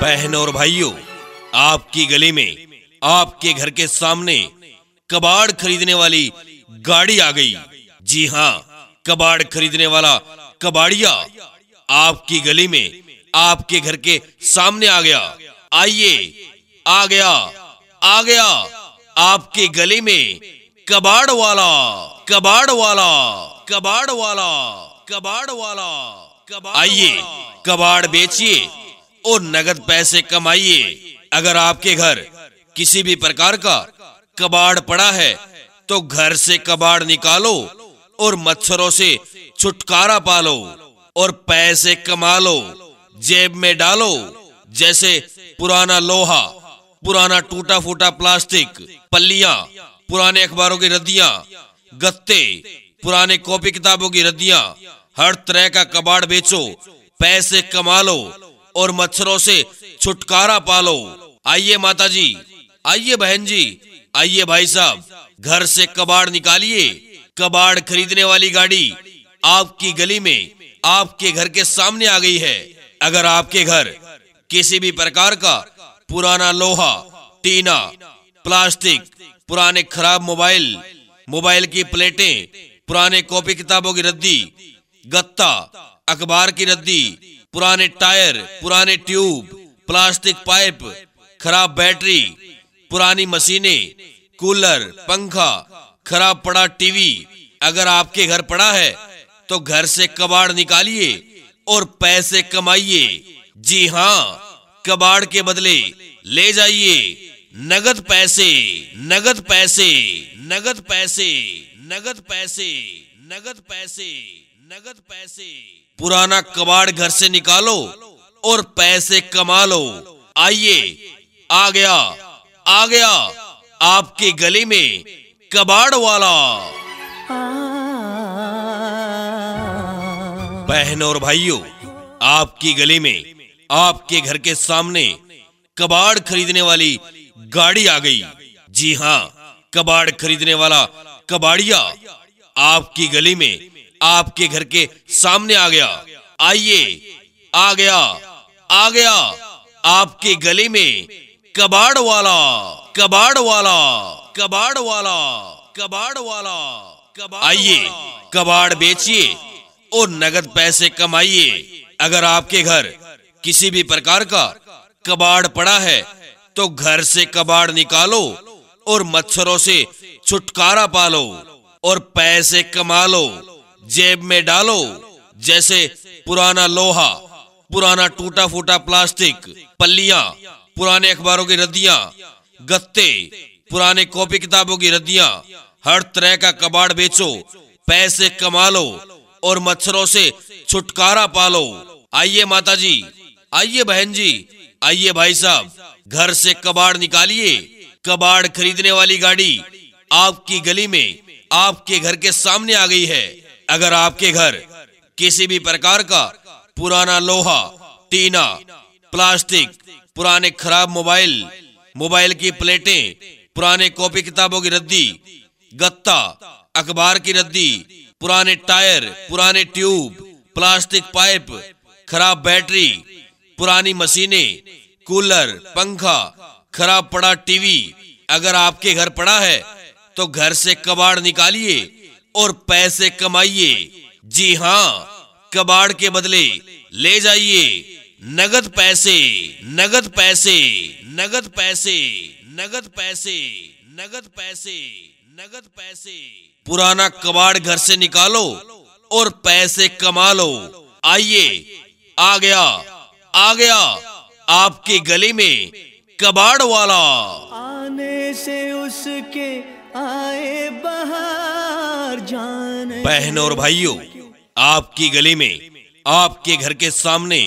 बहनों और भाइयों आपकी गली में आपके घर के सामने कबाड़ खरीदने वाली गाड़ी आ गई जी हाँ कबाड़ खरीदने वाला कबाड़िया आपकी गली में आपके घर के सामने आ गया आइए आ गया आ गया आपके गली में कबाड़ वाला कबाड़ वाला कबाड़ वाला कबाड़ वाला आइए कबाड़ बेचिए और नगद पैसे कमाइए अगर आपके घर किसी भी प्रकार का कबाड़ पड़ा है तो घर से कबाड़ निकालो और मच्छरों से छुटकारा पालो और पैसे कमा लो जेब में डालो जैसे पुराना लोहा पुराना टूटा फूटा प्लास्टिक पल्लिया पुराने अखबारों की रद्दिया गत्ते पुराने कॉपी किताबों की रद्दिया हर तरह का कबाड़ बेचो पैसे कमा लो और मच्छरों से छुटकारा पालो आइए माता जी आइए बहन जी आइए भाई साहब घर से कबाड़ निकालिए कबाड़ खरीदने वाली गाड़ी आपकी गली में आपके घर के सामने आ गई है अगर आपके घर किसी भी प्रकार का पुराना लोहा टीना प्लास्टिक पुराने खराब मोबाइल मोबाइल की प्लेटें पुराने कॉपी किताबों की रद्दी गत्ता अखबार की रद्दी पुराने टायर पुराने ट्यूब प्लास्टिक पाइप खराब बैटरी पुरानी मशीनें कूलर पंखा खराब पड़ा टीवी अगर आपके घर पड़ा है तो घर से कबाड़ निकालिए और पैसे कमाइए जी हाँ कबाड़ के बदले ले जाइए नगद पैसे नगद पैसे नगद पैसे नगद पैसे नगद पैसे नगद पैसे पुराना कबाड़ घर से निकालो और पैसे कमा लो आइए आ गया आ गया आपके गले में कबाड़ वाला बहन और भाइयों आपकी गली में आपके घर के सामने कबाड़ खरीदने वाली गाड़ी आ गई जी हाँ कबाड़ खरीदने वाला कबाड़िया आपकी गली में आपके घर के सामने आ गया आइए आ गया आ गया आपके गले में कबाड़ वाला कबाड़ वाला कबाड़ वाला कबाड़ वाला आइए कबाड़ बेचिए और नगद पैसे कमाइए अगर आपके घर किसी भी प्रकार का कबाड़ पड़ा है तो घर से कबाड़ निकालो और मच्छरों से छुटकारा पालो और पैसे कमा लो जेब में डालो जैसे पुराना लोहा पुराना टूटा फूटा प्लास्टिक पल्लिया पुराने अखबारों की रद्दियां गत्ते पुराने कॉपी किताबों की रद्दियां हर तरह का कबाड़ बेचो पैसे कमा लो और मच्छरों से छुटकारा पालो आइए माता जी आइए बहन जी आइए भाई साहब घर से कबाड़ निकालिए कबाड़ खरीदने वाली गाड़ी आपकी गली में आपके घर के सामने आ गई है अगर आपके घर किसी भी प्रकार का पुराना लोहा टीना प्लास्टिक पुराने खराब मोबाइल मोबाइल की प्लेटें पुराने कॉपी किताबों की रद्दी गत्ता अखबार की रद्दी पुराने टायर पुराने ट्यूब प्लास्टिक पाइप खराब बैटरी पुरानी मशीनें कूलर पंखा खराब पड़ा टीवी अगर आपके घर पड़ा है तो घर से कबाड़ निकालिए और पैसे कमाइए जी हाँ कबाड़ के बदले ले जाइए नगद पैसे नगद पैसे नगद पैसे नगद पैसे नगद पैसे नगद पैसे पुराना कबाड़ घर से निकालो और पैसे कमा लो आइए आ गया आ गया आपके गली में कबाड़ वाला आने से उसके आए बहार बहन और भाइयों आपकी गली में आपके घर के सामने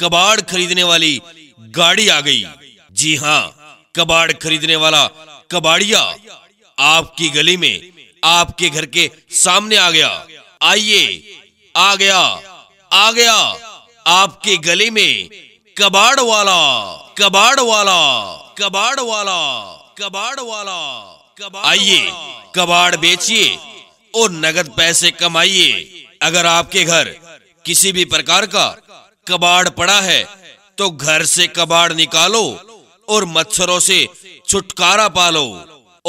कबाड़ खरीदने वाली गाड़ी आ गई जी हाँ कबाड़ खरीदने वाला कबाड़िया आपकी गली में आपके घर के सामने आ गया आइए आ गया आ गया आपके गली में कबाड़ वाला कबाड़ वाला कबाड़ वाला कबाड़ वाला आइए कबाड़ बेचिए और नगद पैसे कमाइए अगर आपके घर किसी भी प्रकार का कबाड़ पड़ा है तो घर से कबाड़ निकालो और मच्छरों से छुटकारा पालो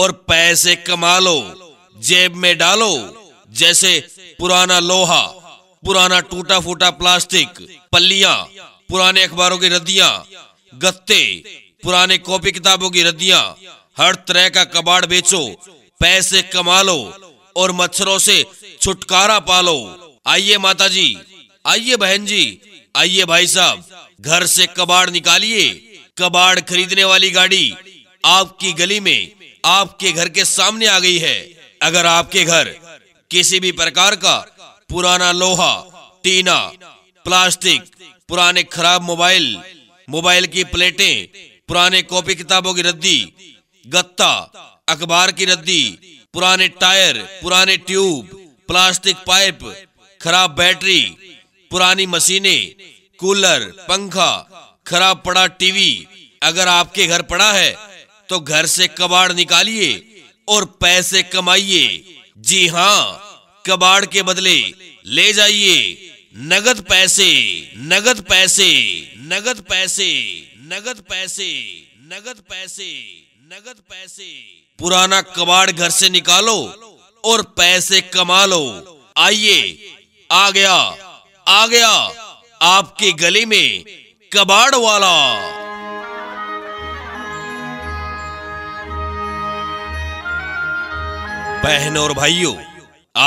और पैसे कमा लो जेब में डालो जैसे पुराना लोहा पुराना टूटा फूटा प्लास्टिक पल्लिया पुराने अखबारों की रद्दियां गत्ते पुराने कॉपी किताबों की रद्दियां हर तरह का कबाड़ बेचो पैसे कमा लो और मच्छरों से छुटकारा पालो आइए माता जी आइए बहन जी आइए भाई साहब घर से कबाड़ निकालिए कबाड़ खरीदने वाली गाड़ी आपकी गली में आपके घर के सामने आ गई है अगर आपके घर किसी भी प्रकार का पुराना लोहा टीना प्लास्टिक पुराने खराब मोबाइल मोबाइल की प्लेटें पुराने कॉपी किताबों की रद्दी गत्ता अखबार की रद्दी पुराने टायर पुराने ट्यूब प्लास्टिक पाइप खराब बैटरी पुरानी मशीनें कूलर पंखा खराब पड़ा टीवी अगर आपके घर पड़ा है तो घर से कबाड़ निकालिए और पैसे कमाइए जी हाँ कबाड़ के बदले ले जाइए नगद पैसे नगद पैसे नगद पैसे नगद पैसे नगद पैसे नगद पैसे पुराना कबाड़ घर से निकालो और पैसे कमा लो आइए आ गया आ गया आपके गले में कबाड़ वाला बहन और भाइयों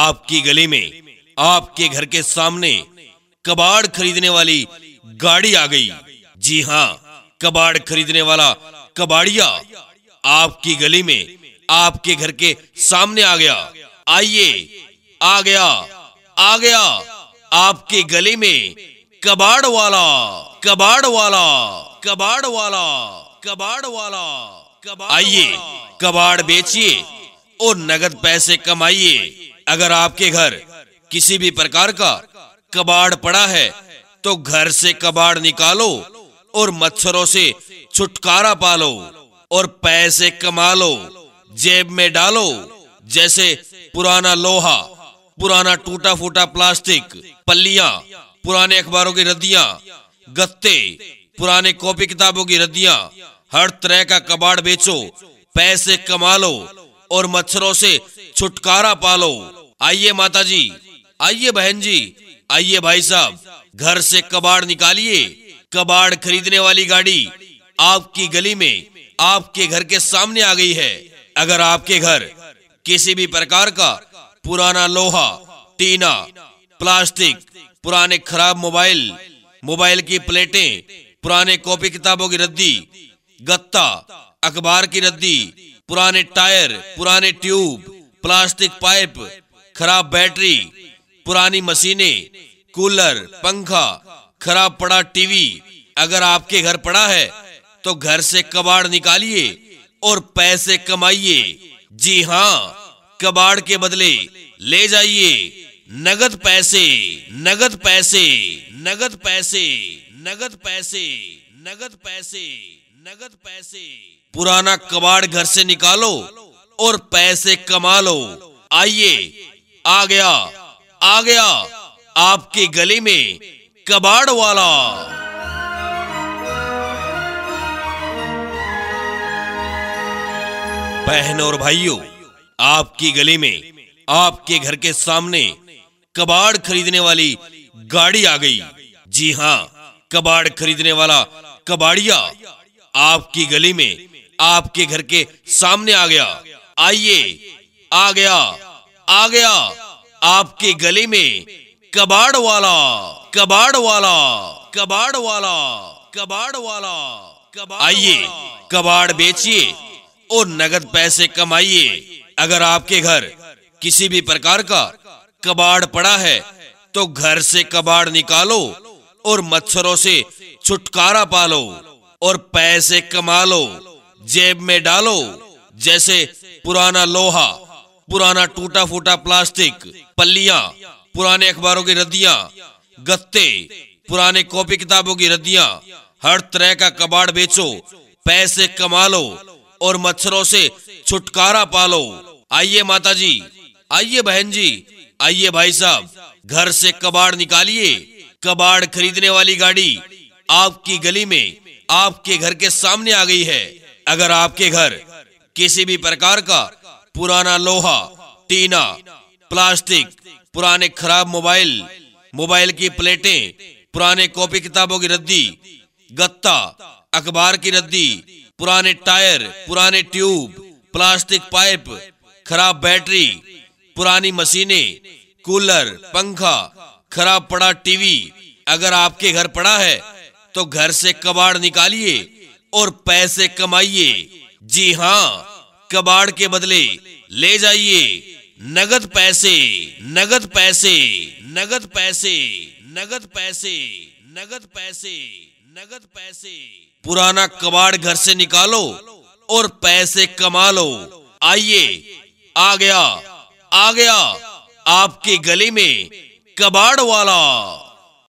आपकी गली में आपके घर के सामने कबाड़ खरीदने वाली गाड़ी आ गई जी हाँ कबाड़ खरीदने वाला कबाड़िया आपकी गली में आपके घर के सामने आ गया आइए आ गया आ गया आपके गली में कबाड़ वाला कबाड़ वाला कबाड़ वाला कबाड़ वाला आइए कबाड़ बेचिए और नगद पैसे कमाइए अगर आपके घर किसी भी प्रकार का कबाड़ पड़ा है तो घर से कबाड़ निकालो और मच्छरों से छुटकारा पालो और पैसे कमा लो जेब में डालो जैसे पुराना लोहा पुराना टूटा फूटा प्लास्टिक पल्लिया पुराने अखबारों की रद्दियां गत्ते पुराने कॉपी किताबों की रद्दियां हर तरह का कबाड़ बेचो पैसे कमा लो और मच्छरों से छुटकारा पालो आइए माता जी आइए बहन जी आइए भाई साहब घर से कबाड़ निकालिए कबाड़ खरीदने वाली गाड़ी आपकी गली में आपके घर के सामने आ गई है अगर आपके घर किसी भी प्रकार का पुराना लोहा टीना प्लास्टिक पुराने खराब मोबाइल मोबाइल की प्लेटें पुराने कॉपी किताबों की रद्दी गत्ता अखबार की रद्दी पुराने टायर पुराने ट्यूब प्लास्टिक पाइप खराब बैटरी पुरानी मशीनें कूलर पंखा खराब पड़ा टीवी अगर आपके घर पड़ा है तो घर से कबाड़ निकालिए और पैसे कमाइए जी हाँ कबाड़ के बदले ले जाइए नगद पैसे नगद पैसे नगद पैसे नगद पैसे नगद पैसे नगद पैसे पुराना कबाड़ घर से निकालो और पैसे कमा लो आइए आ गया आ गया आपके गली में कबाड़ वाला बहनों और भाइयों आपकी गली में आपके घर के सामने कबाड़ खरीदने वाली गाड़ी आ गई जी हाँ कबाड़ खरीदने वाला कबाड़िया आपकी गली में आपके घर के सामने आ गया आइए आ गया आ गया आपके गली में कबाड़ वाला कबाड़ वाला कबाड़ वाला कबाड़ वाला आइए कबाड़ बेचिए और नगद पैसे कमाइए अगर आपके घर किसी भी प्रकार का कबाड़ पड़ा है तो घर से कबाड़ निकालो और मच्छरों से छुटकारा पालो और पैसे कमा लो जेब में डालो जैसे पुराना लोहा पुराना टूटा फूटा प्लास्टिक पल्लियां पुराने अखबारों की रद्दिया गत्ते पुराने कॉपी किताबों की रद्दिया हर तरह का कबाड़ बेचो पैसे कमा लो और मच्छरों से छुटकारा पालो आइए माता जी आइए बहन जी आइए भाई साहब घर से कबाड़ निकालिए कबाड़ खरीदने वाली गाड़ी आपकी गली में आपके घर के सामने आ गई है अगर आपके घर किसी भी प्रकार का पुराना लोहा टीना प्लास्टिक पुराने खराब मोबाइल मोबाइल की प्लेटें पुराने कॉपी किताबों की रद्दी गत्ता अखबार की रद्दी पुराने टायर पुराने ट्यूब प्लास्टिक पाइप खराब बैटरी पुरानी मशीनें कूलर पंखा खराब पड़ा टीवी अगर आपके घर पड़ा है तो घर से कबाड़ निकालिए और पैसे कमाइए जी हाँ कबाड़ के बदले ले जाइए नगद पैसे नगद पैसे नगद पैसे नगद पैसे नगद पैसे नगद पैसे पुराना कबाड़ घर से निकालो और पैसे कमा लो आइए आ गया आ गया आपके गली में कबाड़ वाला